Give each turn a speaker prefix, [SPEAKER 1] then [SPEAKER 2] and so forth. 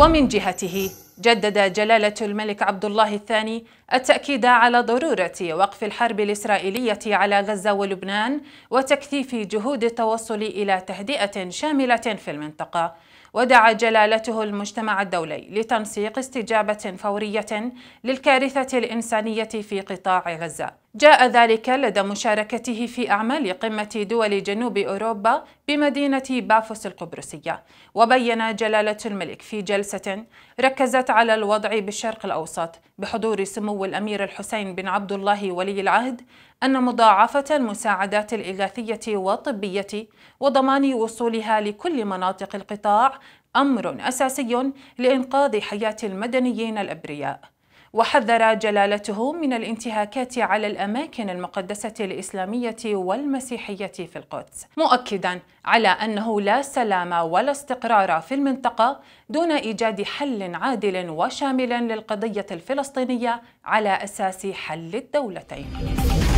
[SPEAKER 1] ومن جهته جدد جلالة الملك عبد الله الثاني التأكيد على ضرورة وقف الحرب الإسرائيلية على غزة ولبنان وتكثيف جهود التوصل إلى تهدئة شاملة في المنطقة ودعا جلالته المجتمع الدولي لتنسيق استجابة فورية للكارثة الإنسانية في قطاع غزة جاء ذلك لدى مشاركته في أعمال قمة دول جنوب أوروبا بمدينة بافوس القبرصية وبين جلالة الملك في جلسة ركزت على الوضع بالشرق الأوسط بحضور سمو الأمير الحسين بن عبد الله ولي العهد أن مضاعفة المساعدات الإغاثية والطبية وضمان وصولها لكل مناطق القطاع أمر أساسي لإنقاذ حياة المدنيين الأبرياء وحذر جلالته من الانتهاكات على الأماكن المقدسة الإسلامية والمسيحية في القدس مؤكدا على أنه لا سلام ولا استقرار في المنطقة دون إيجاد حل عادل وشامل للقضية الفلسطينية على أساس حل الدولتين